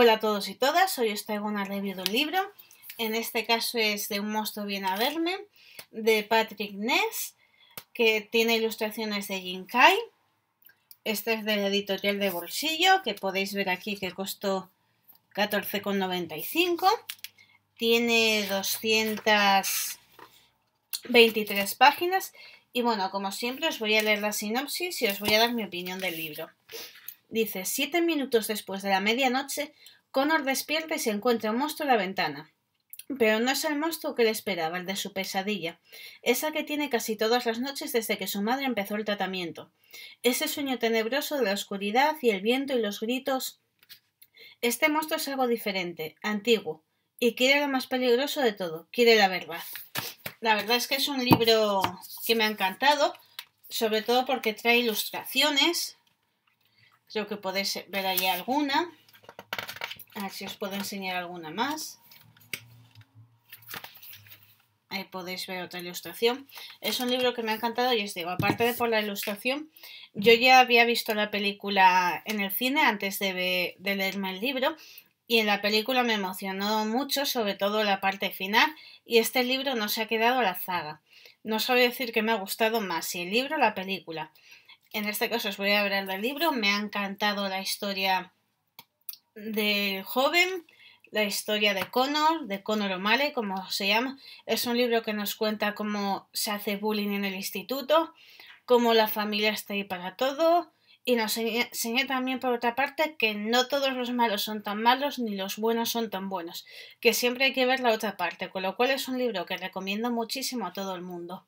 Hola a todos y todas, hoy os traigo una review de un libro, en este caso es de Un monstruo bien a verme, de Patrick Ness, que tiene ilustraciones de Jinkai. Este es del editorial de bolsillo, que podéis ver aquí que costó 14,95. Tiene 223 páginas y bueno, como siempre os voy a leer la sinopsis y os voy a dar mi opinión del libro. Dice, siete minutos después de la medianoche, Connor despierta y se encuentra un monstruo en la ventana. Pero no es el monstruo que le esperaba, el de su pesadilla, esa que tiene casi todas las noches desde que su madre empezó el tratamiento. Ese sueño tenebroso de la oscuridad y el viento y los gritos. Este monstruo es algo diferente, antiguo, y quiere lo más peligroso de todo, quiere la verdad. La verdad es que es un libro que me ha encantado, sobre todo porque trae ilustraciones, Creo que podéis ver allí alguna. A ver si os puedo enseñar alguna más. Ahí podéis ver otra ilustración. Es un libro que me ha encantado y os digo, aparte de por la ilustración, yo ya había visto la película en el cine antes de, leerme el libro y en la película me emocionó mucho, sobre todo la parte final, y este libro no se ha quedado a la zaga. No a decir que me ha gustado más si el libro o la película. En este caso os voy a hablar del libro. Me ha encantado la historia del joven, la historia de Connor, de Connor O'Malley, como se llama. Es un libro que nos cuenta cómo se hace bullying en el instituto, cómo la familia está ahí para todo. Y nos enseña también, por otra parte, que no todos los malos son tan malos ni los buenos son tan buenos, que siempre hay que ver la otra parte, con lo cual es un libro que recomiendo muchísimo a todo el mundo.